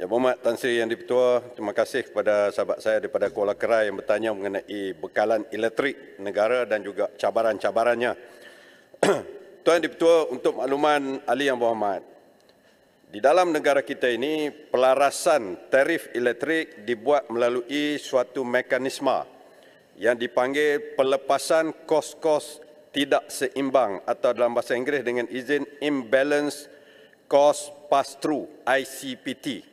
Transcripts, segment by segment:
Ya, Berhormat Tan Sri Yang Dipertua, terima kasih kepada sahabat saya daripada Kuala Kerai yang bertanya mengenai bekalan elektrik negara dan juga cabaran-cabarannya. Tuan Yang Dipertua, untuk makluman Ali Yang Berhormat, di dalam negara kita ini, pelarasan tarif elektrik dibuat melalui suatu mekanisme yang dipanggil pelepasan kos-kos tidak seimbang atau dalam bahasa Inggeris dengan izin Imbalance Cost Pass-Through, ICPT.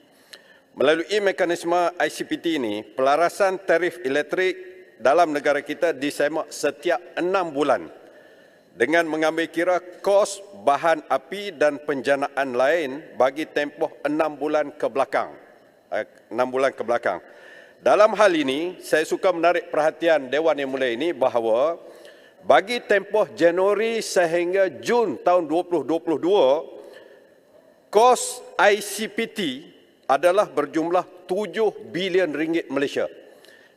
Melalui mekanisme ICPT ini, pelarasan tarif elektrik dalam negara kita disemak setiap enam bulan dengan mengambil kira kos bahan api dan penjanaan lain bagi tempoh enam bulan ke belakang. Eh, enam bulan ke belakang. Dalam hal ini, saya suka menarik perhatian Dewan yang mulai ini bahawa bagi tempoh Januari sehingga Jun tahun 2022, kos ICPT adalah berjumlah 7 bilion ringgit Malaysia.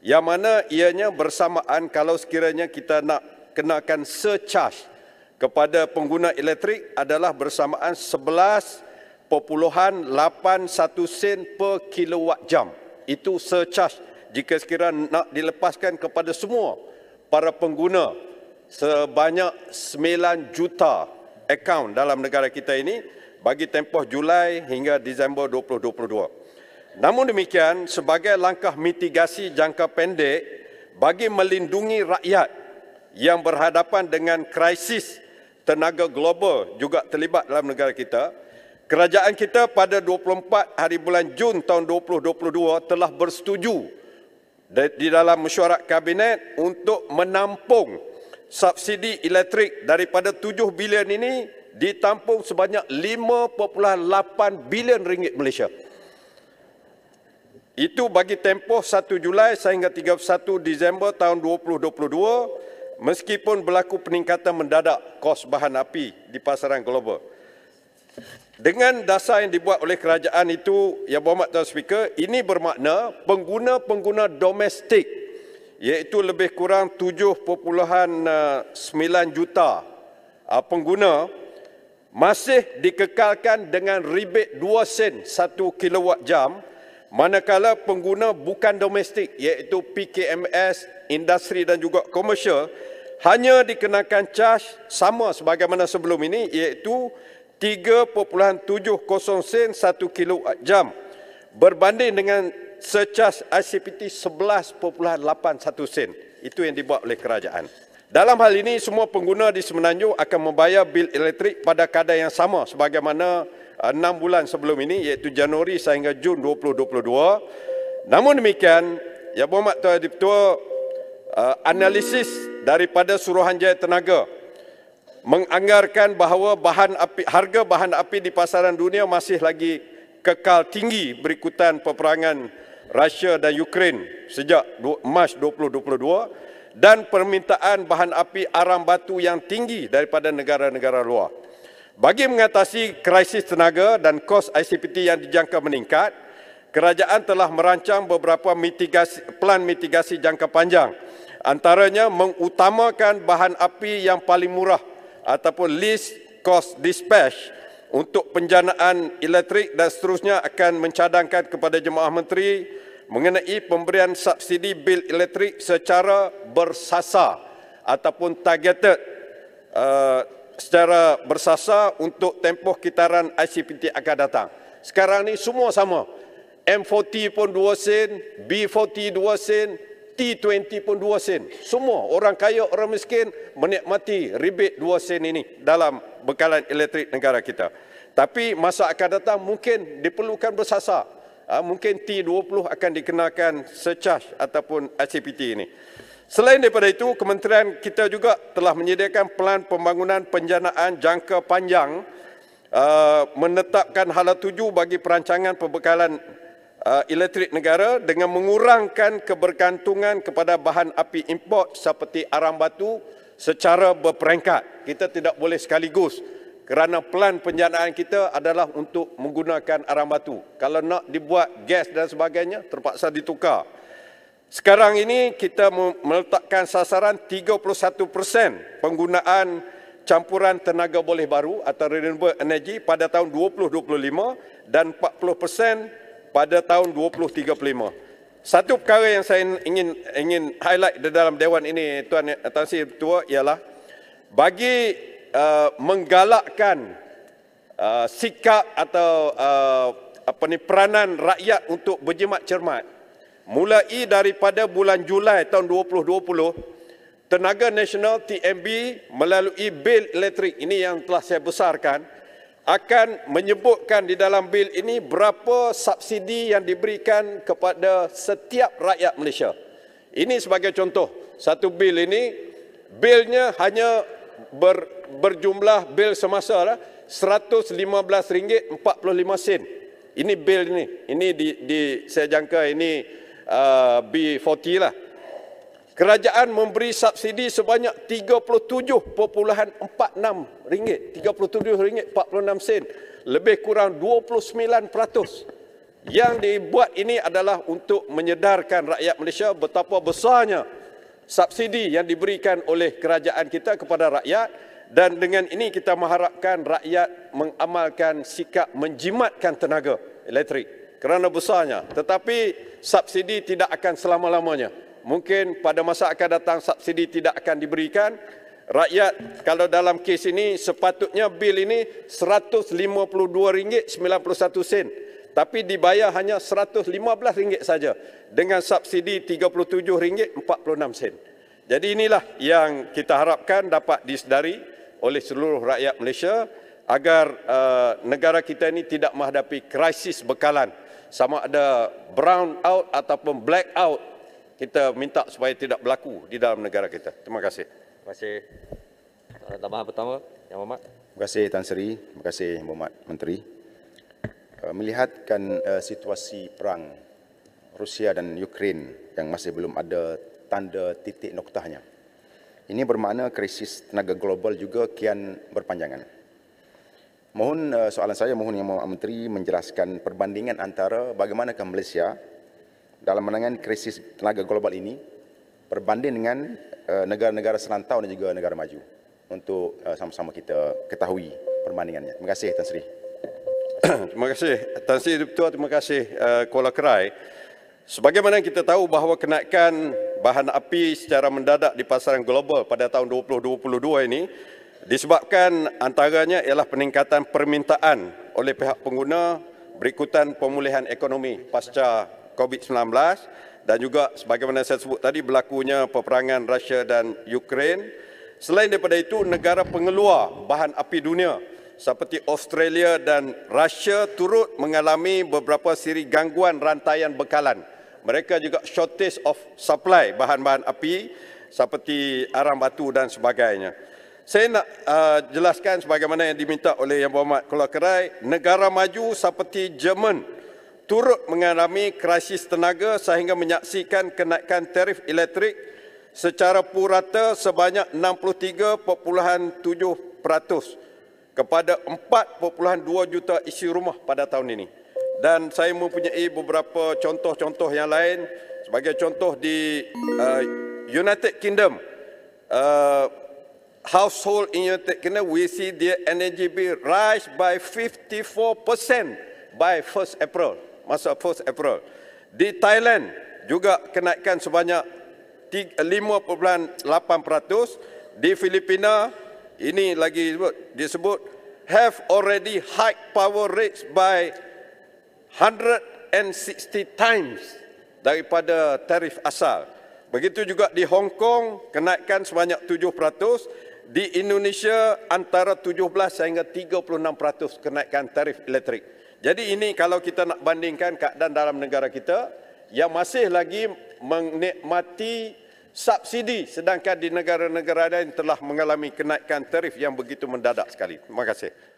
Yang mana ianya bersamaan kalau sekiranya kita nak kenakan surcharge kepada pengguna elektrik adalah bersamaan 11 sen per kilowatt jam. Itu surcharge jika sekiranya nak dilepaskan kepada semua para pengguna sebanyak 9 juta akaun dalam negara kita ini bagi tempoh Julai hingga Disember 2022. Namun demikian, sebagai langkah mitigasi jangka pendek bagi melindungi rakyat yang berhadapan dengan krisis tenaga global juga terlibat dalam negara kita, kerajaan kita pada 24 hari bulan Jun tahun 2022 telah bersetuju di dalam mesyuarat kabinet untuk menampung subsidi elektrik daripada 7 bilion ini ditampung sebanyak 5.8 bilion ringgit Malaysia. Itu bagi tempoh 1 Julai sehingga 31 Disember tahun 2022 meskipun berlaku peningkatan mendadak kos bahan api di pasaran global. Dengan dasar yang dibuat oleh kerajaan itu, ya Berhormat Tuan Speaker, ini bermakna pengguna-pengguna domestik iaitu lebih kurang 7.9 eh, juta ah, pengguna masih dikekalkan dengan ribet 2 sen 1 kilowatt jam manakala pengguna bukan domestik iaitu PKMS, industri dan juga komersial hanya dikenakan charge sama sebagaimana sebelum ini iaitu 3.70 sen 1 kilowatt jam berbanding dengan secas ICPT 11.81 sen itu yang dibuat oleh kerajaan. Dalam hal ini, semua pengguna di Semenanjung akan membayar bil elektrik pada kadar yang sama sebagaimana uh, enam bulan sebelum ini iaitu Januari sehingga Jun 2022. Namun demikian, Ya Berhormat Tuan tua uh, analisis daripada Suruhanjaya Tenaga menganggarkan bahawa bahan api, harga bahan api di pasaran dunia masih lagi kekal tinggi berikutan peperangan Rusia dan Ukraine sejak Mac 2022 dan permintaan bahan api aram batu yang tinggi daripada negara-negara luar. Bagi mengatasi krisis tenaga dan kos ICPT yang dijangka meningkat, kerajaan telah merancang beberapa mitigasi, plan mitigasi jangka panjang. Antaranya mengutamakan bahan api yang paling murah ataupun least cost dispatch untuk penjanaan elektrik dan seterusnya akan mencadangkan kepada jemaah menteri mengenai pemberian subsidi bil elektrik secara bersasar ataupun targeted uh, secara bersasar untuk tempoh kitaran ICPT akan datang. Sekarang ni semua sama. M40 pun 2 sen, B40 2 sen, T20 pun 2 sen. Semua orang kaya, orang miskin menikmati ribet 2 sen ini dalam bekalan elektrik negara kita. Tapi masa akan datang mungkin diperlukan bersasar Ah, mungkin T20 akan dikenakan surcharge ataupun ICPT ini. Selain daripada itu, kementerian kita juga telah menyediakan pelan pembangunan penjanaan jangka panjang ah, menetapkan hala tuju bagi perancangan pembekalan ah, elektrik negara dengan mengurangkan kebergantungan kepada bahan api import seperti arang batu secara berperingkat. Kita tidak boleh sekaligus kerana plan penjanaan kita adalah untuk menggunakan arang batu. Kalau nak dibuat gas dan sebagainya, terpaksa ditukar. Sekarang ini kita meletakkan sasaran 31% penggunaan campuran tenaga boleh baru atau renewable energy pada tahun 2025 dan 40% pada tahun 2035. Satu perkara yang saya ingin ingin highlight di dalam dewan ini Tuan Tansi Tua ialah bagi Uh, menggalakkan uh, sikap atau uh, apa ni peranan rakyat untuk berjimat cermat. Mulai daripada bulan Julai tahun 2020, Tenaga Nasional TMB melalui bil elektrik ini yang telah saya besarkan akan menyebutkan di dalam bil ini berapa subsidi yang diberikan kepada setiap rakyat Malaysia. Ini sebagai contoh, satu bil ini bilnya hanya ber, berjumlah bil semasa lah RM115.45. Ini bil ni. Ini di, di saya jangka ini uh, B40 lah. Kerajaan memberi subsidi sebanyak RM37.46. RM37.46 sen. Lebih kurang 29%. Yang dibuat ini adalah untuk menyedarkan rakyat Malaysia betapa besarnya subsidi yang diberikan oleh kerajaan kita kepada rakyat. Dan dengan ini kita mengharapkan rakyat mengamalkan sikap menjimatkan tenaga elektrik kerana besarnya. Tetapi subsidi tidak akan selama-lamanya. Mungkin pada masa akan datang subsidi tidak akan diberikan. Rakyat kalau dalam kes ini sepatutnya bil ini RM152.91 tapi dibayar hanya RM115 saja dengan subsidi RM37.46. Jadi inilah yang kita harapkan dapat disedari oleh seluruh rakyat Malaysia agar uh, negara kita ini tidak menghadapi krisis bekalan sama ada brown out ataupun black out kita minta supaya tidak berlaku di dalam negara kita. Terima kasih. Terima kasih. Tambahan pertama, Yang Mohamad. Terima kasih Tan Sri, terima kasih Yang Menteri. Uh, melihatkan uh, situasi perang Rusia dan Ukraine yang masih belum ada tanda titik noktahnya. Ini bermakna krisis tenaga global juga kian berpanjangan. Mohon eh, soalan saya mohon yang Mohon Menteri menjelaskan perbandingan antara bagaimanakah Malaysia dalam menangani krisis tenaga global ini berbanding dengan eh, negara-negara selantau dan juga negara maju untuk eh, sama-sama kita ketahui perbandingannya. Terima kasih Tan Sri. terima kasih Tan Sri Duktua, terima kasih uh, Kuala Kerai. Sebagaimana kita tahu bahawa kenaikan bahan api secara mendadak di pasaran global pada tahun 2022 ini disebabkan antaranya ialah peningkatan permintaan oleh pihak pengguna berikutan pemulihan ekonomi pasca COVID-19 dan juga sebagaimana saya sebut tadi berlakunya peperangan Rusia dan Ukraine. Selain daripada itu, negara pengeluar bahan api dunia seperti Australia dan Rusia turut mengalami beberapa siri gangguan rantaian bekalan mereka juga shortage of supply bahan-bahan api seperti arang batu dan sebagainya. Saya nak uh, jelaskan sebagaimana yang diminta oleh Yang Berhormat Kuala Kerai, negara maju seperti Jerman turut mengalami krisis tenaga sehingga menyaksikan kenaikan tarif elektrik secara purata sebanyak 63.7% kepada 4.2 juta isi rumah pada tahun ini dan saya mempunyai beberapa contoh-contoh yang lain sebagai contoh di uh, United Kingdom uh, household in United Kingdom we see their energy bill rise by 54% by 1st April masa 1st April di Thailand juga kenaikan sebanyak 5.8% di Filipina ini lagi disebut, disebut have already hike power rates by 160 times daripada tarif asal. Begitu juga di Hong Kong kenaikan sebanyak 7%, di Indonesia antara 17 sehingga 36% kenaikan tarif elektrik. Jadi ini kalau kita nak bandingkan keadaan dalam negara kita yang masih lagi menikmati subsidi sedangkan di negara-negara lain telah mengalami kenaikan tarif yang begitu mendadak sekali. Terima kasih.